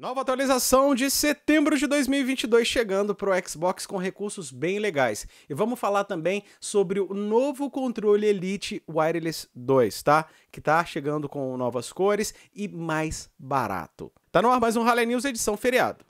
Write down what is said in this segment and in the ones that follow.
Nova atualização de setembro de 2022 chegando para o Xbox com recursos bem legais. E vamos falar também sobre o novo controle Elite Wireless 2, tá? Que tá chegando com novas cores e mais barato. Tá no ar mais um Rally News edição feriado.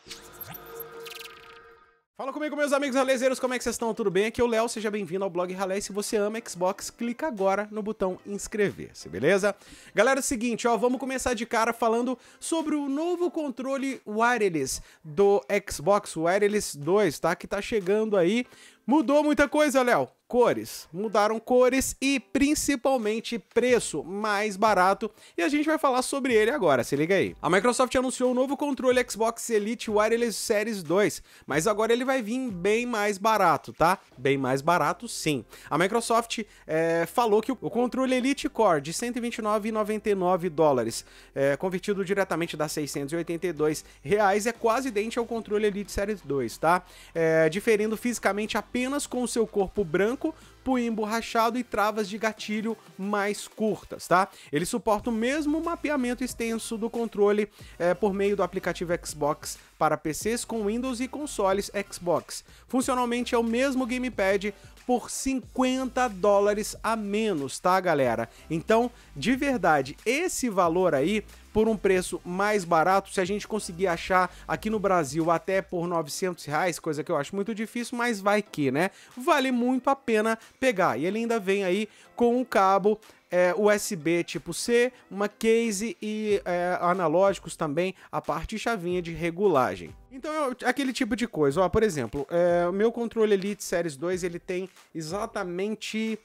Fala comigo, meus amigos ralezeiros, como é que vocês estão? Tudo bem? Aqui é o Léo, seja bem-vindo ao blog Ralé. Se você ama Xbox, clica agora no botão inscrever-se, beleza? Galera, é o seguinte, ó, vamos começar de cara falando sobre o novo controle wireless do Xbox Wireless 2, tá? Que tá chegando aí. Mudou muita coisa, Léo? cores. Mudaram cores e principalmente preço mais barato, e a gente vai falar sobre ele agora, se liga aí. A Microsoft anunciou o novo controle Xbox Elite Wireless Series 2, mas agora ele vai vir bem mais barato, tá? Bem mais barato sim. A Microsoft é, falou que o controle Elite Core de 129,99 dólares, é, convertido diretamente da 682 reais, é quase idêntico ao controle Elite Series 2, tá? É, diferindo fisicamente apenas com o seu corpo branco branco, punho emborrachado e travas de gatilho mais curtas, tá? Ele suporta o mesmo mapeamento extenso do controle é, por meio do aplicativo Xbox para PCs com Windows e consoles Xbox. Funcionalmente é o mesmo gamepad, por 50 dólares a menos, tá, galera? Então, de verdade, esse valor aí por um preço mais barato, se a gente conseguir achar aqui no Brasil até por 900 reais, coisa que eu acho muito difícil, mas vai que, né? Vale muito a pena pegar. E ele ainda vem aí com um cabo é, USB tipo C, uma case e é, analógicos também, a parte chavinha de regulagem. Então é aquele tipo de coisa. Ó, por exemplo, é, o meu controle Elite Series 2 ele tem exatamente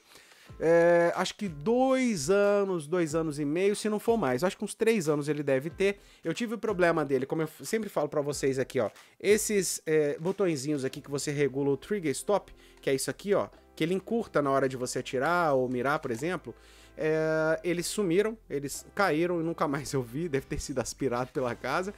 é, acho que dois anos, dois anos e meio, se não for mais. Acho que uns três anos ele deve ter. Eu tive o problema dele, como eu sempre falo para vocês aqui, ó. Esses é, botõezinhos aqui que você regula o trigger stop, que é isso aqui, ó. Que ele encurta na hora de você atirar ou mirar, por exemplo. É, eles sumiram, eles caíram e nunca mais eu vi, deve ter sido aspirado pela casa.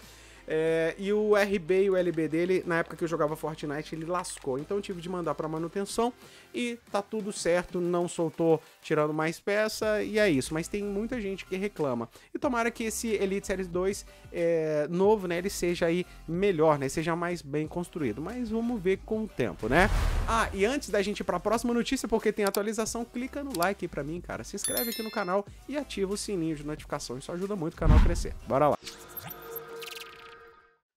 É, e o RB e o LB dele, na época que eu jogava Fortnite, ele lascou. Então eu tive de mandar para manutenção e tá tudo certo, não soltou tirando mais peça e é isso. Mas tem muita gente que reclama. E tomara que esse Elite Series 2 é, novo, né, ele seja aí melhor, né, seja mais bem construído. Mas vamos ver com o tempo, né? Ah, e antes da gente ir pra próxima notícia, porque tem atualização, clica no like para mim, cara. Se inscreve aqui no canal e ativa o sininho de notificações. Isso ajuda muito o canal a crescer. Bora lá.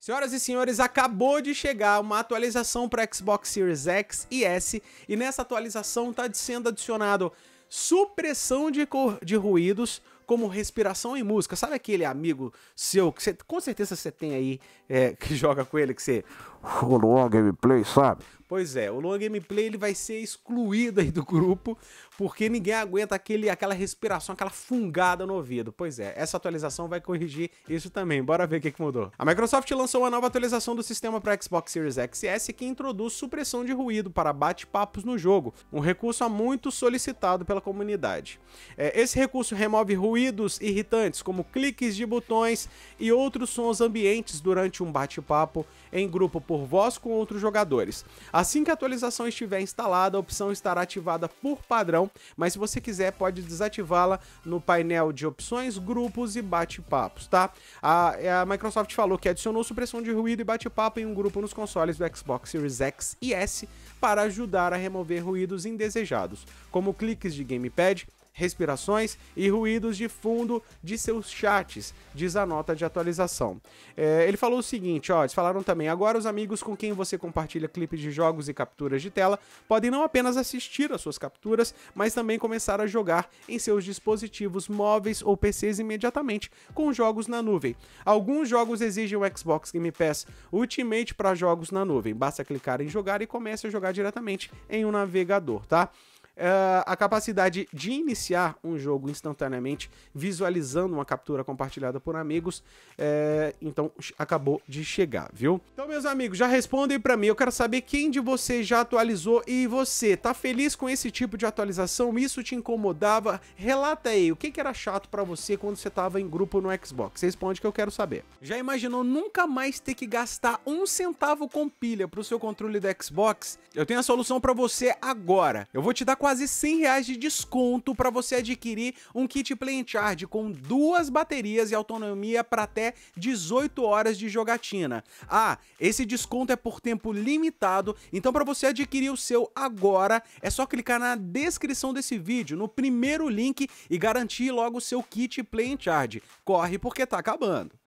Senhoras e senhores, acabou de chegar uma atualização para Xbox Series X e S, e nessa atualização está sendo adicionado supressão de, de ruídos, como respiração e música. Sabe aquele amigo seu que com certeza você tem aí, é, que joga com ele, que você rolou a gameplay, sabe? Pois é, o Luan Gameplay ele vai ser excluído aí do grupo, porque ninguém aguenta aquele, aquela respiração, aquela fungada no ouvido. Pois é, essa atualização vai corrigir isso também. Bora ver o que, que mudou. A Microsoft lançou uma nova atualização do sistema para Xbox Series XS que introduz supressão de ruído para bate-papos no jogo, um recurso muito solicitado pela comunidade. É, esse recurso remove ruídos irritantes, como cliques de botões e outros sons ambientes durante um bate-papo em grupo por voz com outros jogadores. A Assim que a atualização estiver instalada, a opção estará ativada por padrão, mas se você quiser pode desativá-la no painel de opções, grupos e bate-papos, tá? A, a, Microsoft falou que adicionou supressão de ruído e bate-papo em um grupo nos consoles do Xbox Series X e S para ajudar a remover ruídos indesejados, como cliques de gamepad, respirações e ruídos de fundo de seus chats, diz a nota de atualização. É, ele falou o seguinte, ó, eles falaram também, agora os amigos com quem você compartilha clipes de jogos e capturas de tela podem não apenas assistir às suas capturas, mas também começar a jogar em seus dispositivos móveis ou PCs imediatamente com jogos na nuvem. Alguns jogos exigem o Xbox Game Pass Ultimate para jogos na nuvem. Basta clicar em jogar e comece a jogar diretamente em um navegador, tá? uh, a capacidade de iniciar um jogo instantaneamente, visualizando uma captura compartilhada por amigos. Uh, então, acabou de chegar, viu? Então, meus amigos, já respondem para mim. Eu quero saber quem de vocês já atualizou e você tá feliz com esse tipo de atualização? Isso te incomodava? Relata aí, o que, que era chato para você quando você tava em grupo no Xbox? Responde que eu quero saber. Já imaginou nunca mais ter que gastar um centavo com pilha pro seu controle do Xbox? Eu tenho a solução para você agora. Eu vou te dar quase 100 reais de desconto para você adquirir um kit Play Charge com duas baterias e autonomia para até 18 horas de jogatina. Ah, esse desconto é por tempo limitado, então para você adquirir o seu agora é só clicar na descrição desse vídeo, no primeiro link e garantir logo o seu kit Play Charge. Corre porque tá acabando.